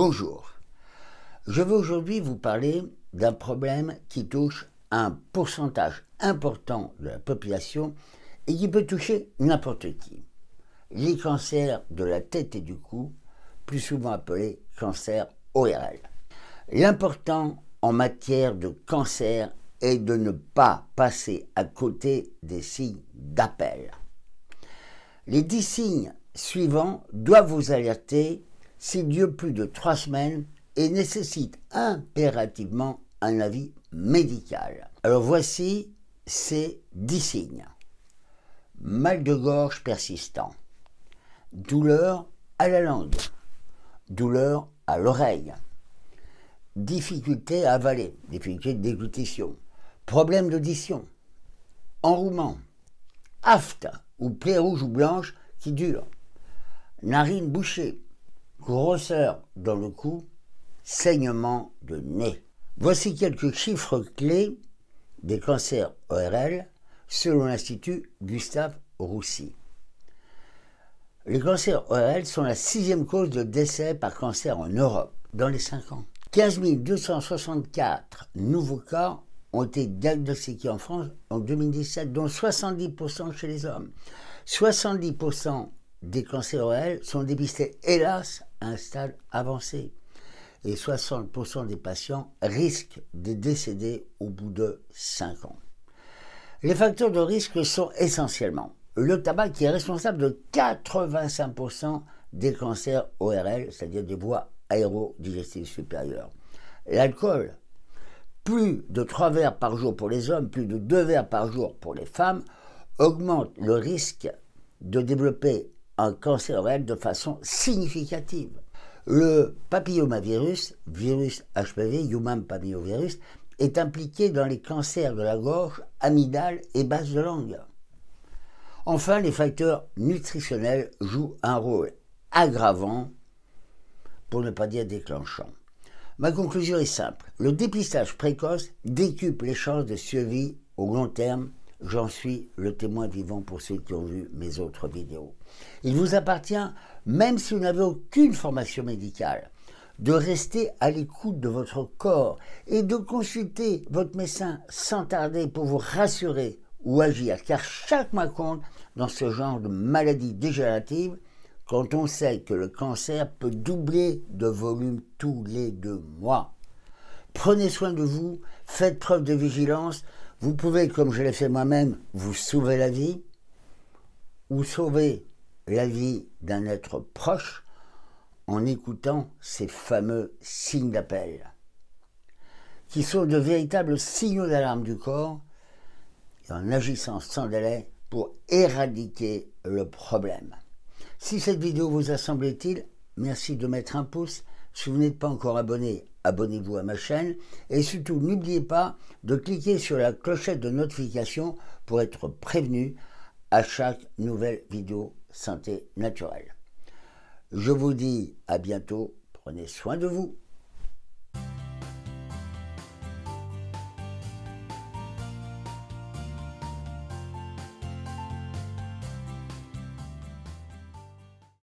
Bonjour. Je veux aujourd'hui vous parler d'un problème qui touche un pourcentage important de la population et qui peut toucher n'importe qui. Les cancers de la tête et du cou, plus souvent appelés cancers ORL. L'important en matière de cancer est de ne pas passer à côté des signes d'appel. Les dix signes suivants doivent vous alerter s'il dure plus de trois semaines et nécessite impérativement un avis médical. Alors voici ces dix signes. Mal de gorge persistant, douleur à la langue, douleur à l'oreille, difficulté à avaler, difficulté déglutition, problème d'audition, enrouement, afte ou plaie rouge ou blanche qui dure, narine bouchée, grosseur dans le cou, saignement de nez. Voici quelques chiffres clés des cancers ORL selon l'Institut Gustave Roussy. Les cancers ORL sont la sixième cause de décès par cancer en Europe dans les cinq ans. 15 264 nouveaux cas ont été diagnostiqués en France en 2017, dont 70% chez les hommes. 70% des cancers ORL sont dépistés, hélas, à un stade avancé. Et 60% des patients risquent de décéder au bout de 5 ans. Les facteurs de risque sont essentiellement le tabac qui est responsable de 85% des cancers ORL, c'est-à-dire des voies aérodigestives supérieures. L'alcool, plus de 3 verres par jour pour les hommes, plus de 2 verres par jour pour les femmes, augmente le risque de développer un cancer réel de façon significative. Le papillomavirus, virus HPV, human papillomavirus, est impliqué dans les cancers de la gorge, amygdale et base de langue. Enfin, les facteurs nutritionnels jouent un rôle aggravant, pour ne pas dire déclenchant. Ma conclusion est simple. Le dépistage précoce décuple les chances de survie au long terme J'en suis le témoin vivant pour ceux qui ont vu mes autres vidéos. Il vous appartient, même si vous n'avez aucune formation médicale, de rester à l'écoute de votre corps et de consulter votre médecin sans tarder pour vous rassurer ou agir, car chaque mois compte dans ce genre de maladie dégénérative quand on sait que le cancer peut doubler de volume tous les deux mois. Prenez soin de vous, faites preuve de vigilance, vous pouvez, comme je l'ai fait moi-même, vous sauver la vie ou sauver la vie d'un être proche en écoutant ces fameux signes d'appel, qui sont de véritables signaux d'alarme du corps et en agissant sans délai pour éradiquer le problème. Si cette vidéo vous a semblé utile, merci de mettre un pouce. Si vous n'êtes pas encore abonné, abonnez-vous à ma chaîne et surtout n'oubliez pas de cliquer sur la clochette de notification pour être prévenu à chaque nouvelle vidéo santé naturelle. Je vous dis à bientôt, prenez soin de vous.